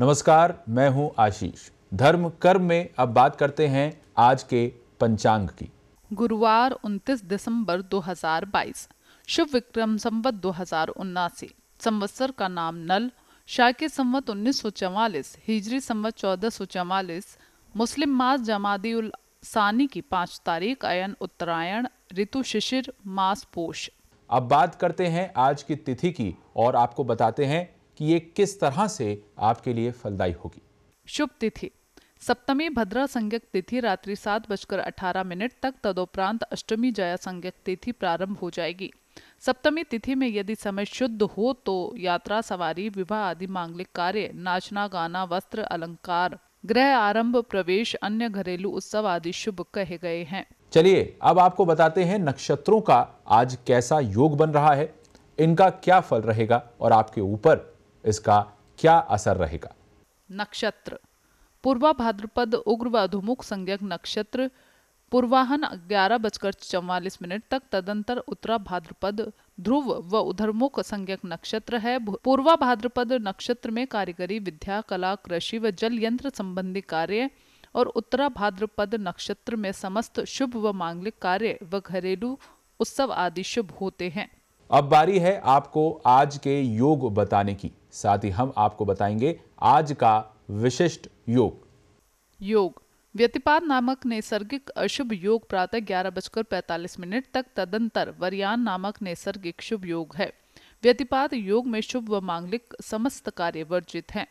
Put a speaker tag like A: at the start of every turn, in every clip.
A: नमस्कार मैं हूं आशीष धर्म कर्म में अब बात करते हैं आज के पंचांग की
B: गुरुवार 29 दिसंबर 2022 शुभ विक्रम संवत दो हजार उन्नासी संवत्सर का नाम नल शाकी संवत उन्नीस सौ चवालीस हिजरी संवत चौदह सौ चवालीस मुस्लिम मास जमादी उल सानी की पाँच तारीख अयन उत्तरायण ऋतु शिशिर मास पोष
A: अब बात करते हैं आज की तिथि की और आपको बताते हैं कि ये किस तरह से आपके लिए फलदायी होगी
B: शुभ तिथि सप्तमी भद्रा संज्ञक तिथि रात्रि सात बजकर अठारह मिनट तक तदोपरांत अष्टमी जया संज्ञक तिथि प्रारंभ हो जाएगी सप्तमी तिथि में यदि समय शुद्ध हो तो यात्रा सवारी विवाह आदि मांगलिक कार्य नाचना गाना वस्त्र अलंकार ग्रह आरंभ प्रवेश अन्य घरेलू उत्सव आदि शुभ कहे गए हैं
A: चलिए अब आपको बताते हैं नक्षत्रों का आज कैसा योग बन रहा है इनका क्या फल रहेगा और आपके ऊपर इसका क्या असर रहेगा
B: नक्षत्र पूर्वा भाद्रपद उग्र व अधोमुख संज्ञक नक्षत्र पूर्वाहन ग्यारह बजकर चौवालीस मिनट तक तदंतर उत्तरा भाद्रपद ध्रुव व उधरमुख संज्ञक नक्षत्र है पूर्वा भाद्रपद नक्षत्र में कारीगरी विद्या कला कृषि व जल यंत्र संबंधी कार्य और उत्तरा भाद्रपद नक्षत्र में समस्त शुभ व मांगलिक कार्य व घरेलू उत्सव आदि शुभ होते हैं
A: अब बारी है आपको आज के योग बताने की साथ ही हम आपको बताएंगे आज का विशिष्ट योग
B: योग व्यतिपाद नामक नैसर्गिक अशुभ योग प्रातः ग्यारह बजकर पैंतालीस मिनट तक तदंतर वरियान नामक नैसर्गिक शुभ योग है व्यतिपाद योग में शुभ व मांगलिक समस्त कार्य वर्जित हैं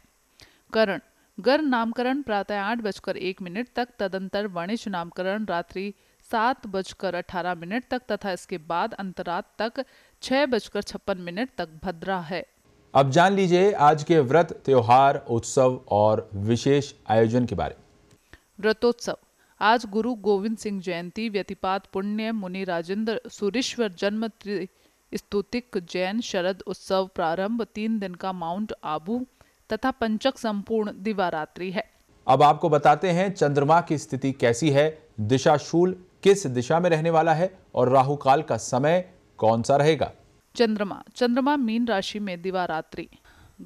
B: करण गर नामकरण प्रातः आठ बजकर एक मिनट तक तदंतर वणिज नामकरण रात्रि सात बजकर अठारह मिनट तक तथा इसके बाद अंतरात तक छह बजकर छप्पन मिनट तक भद्रा है
A: अब जान लीजिए आज के व्रत त्योहार उत्सव और विशेष आयोजन के बारे
B: व्रतोत्सव आज गुरु गोविंद सिंह जयंती व्यतिपात पुण्य मुनि राजेंद्र सुरेश्वर जन्म स्तुतिक जैन शरद उत्सव प्रारंभ तीन दिन का माउंट आबू तथा पंचक संपूर्ण दिवारात्रि है
A: अब आपको बताते हैं चंद्रमा की स्थिति कैसी है दिशाशूल किस दिशा में रहने वाला है और राहु काल का समय कौन सा रहेगा
B: चंद्रमा चंद्रमा मीन राशि में दिवारात्रि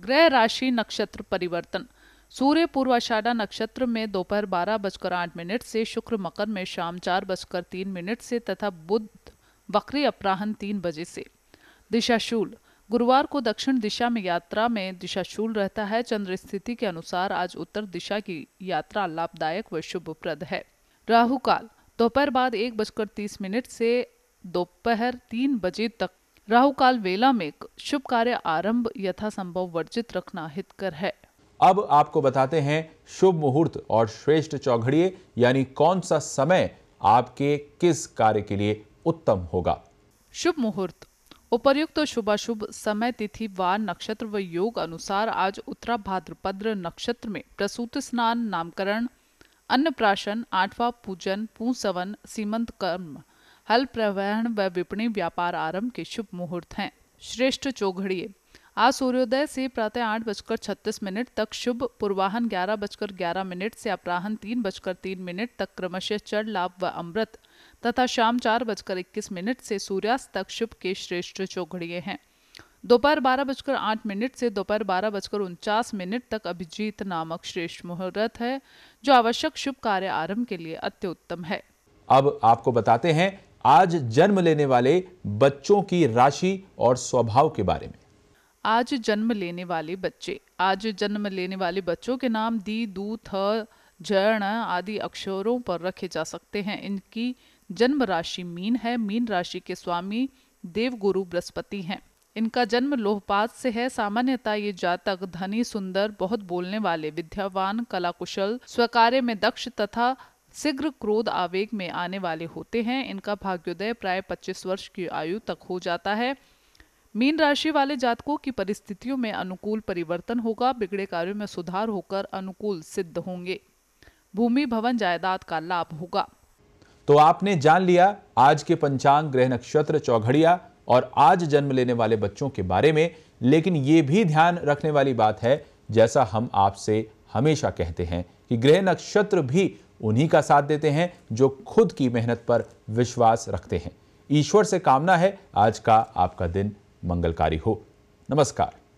B: ग्रह राशि नक्षत्र परिवर्तन सूर्य पूर्वाषाढ़ा नक्षत्र में दोपहर बारह बजकर आठ मिनट से शुक्र मकर में शाम चार बजकर तीन मिनट से तथा बुध बकरी अपराहन तीन बजे से दिशाशूल गुरुवार को दक्षिण दिशा में यात्रा में दिशाशूल रहता है चंद्र स्थिति के अनुसार आज उत्तर दिशा की यात्रा लाभदायक व शुभप्रद है राहु काल दोपहर बाद एक बजकर तीस मिनट से दोपहर तीन बजे तक राहु काल वेला में शुभ कार्य आरंभ यथासंभव वर्जित रखना हितकर है
A: अब आपको बताते हैं शुभ मुहूर्त और श्रेष्ठ चौघड़िए यानी कौन सा समय आपके किस कार्य के लिए उत्तम होगा
B: शुभ मुहूर्त उपर्युक्त तो शुभाशुभ समय तिथि वार नक्षत्र व योग अनुसार आज उत्तरा भाद्रपद्र नक्षत्र में प्रसूत स्नान नामकरण अन्न प्राशन आठवा पूजन पूसवन सीमंत कर्म हल प्रवहन व विपणी व्यापार आरंभ के शुभ मुहूर्त हैं श्रेष्ठ चौघड़िए आज सूर्योदय से प्रातः आठ बजकर छत्तीस मिनट तक शुभ पूर्वाहन ग्यारह बजकर ग्यारह मिनट से अपराहन तीन बजकर तीन मिनट तक क्रमशः चढ़ लाभ व अमृत तथा शाम चार बजकर इक्कीस मिनट से सूर्यास्त तक शुभ के श्रेष्ठ चौघड़िए हैं दोपहर बारह बजकर आठ मिनट से दोपहर बारह बजकर उनचास मिनट तक अभिजीत नामक श्रेष्ठ मुहूर्त है जो आवश्यक शुभ कार्य आरंभ के लिए अत्युत्तम है
A: अब आपको बताते हैं आज जन्म लेने वाले बच्चों की राशि और स्वभाव के बारे में
B: आज जन्म लेने वाले बच्चे आज जन्म लेने वाले बच्चों के नाम दी दू थ जर्ण आदि अक्षरों पर रखे जा सकते हैं इनकी जन्म राशि मीन है मीन राशि के स्वामी देवगुरु बृहस्पति हैं इनका जन्म लोहपात से है सामान्यतः ये जातक धनी सुंदर बहुत बोलने वाले विद्यावान कलाकुशल स्वकार्य में दक्ष तथा शीघ्र क्रोध आवेग में आने वाले होते हैं इनका भाग्योदय प्राय 25 वर्ष की आयु तक हो जाता है मीन राशि वाले जातकों की परिस्थितियों में अनुकूल परिवर्तन होगा बिगड़े कार्यों में सुधार होकर अनुकूल सिद्ध होंगे भूमि भवन जायदाद का लाभ होगा
A: तो आपने जान लिया आज के पंचांग ग्रह नक्षत्र चौघड़िया और आज जन्म लेने वाले बच्चों के बारे में लेकिन ये भी ध्यान रखने वाली बात है जैसा हम आपसे हमेशा कहते हैं कि ग्रह नक्षत्र भी उन्हीं का साथ देते हैं जो खुद की मेहनत पर विश्वास रखते हैं ईश्वर से कामना है आज का आपका दिन मंगलकारी हो नमस्कार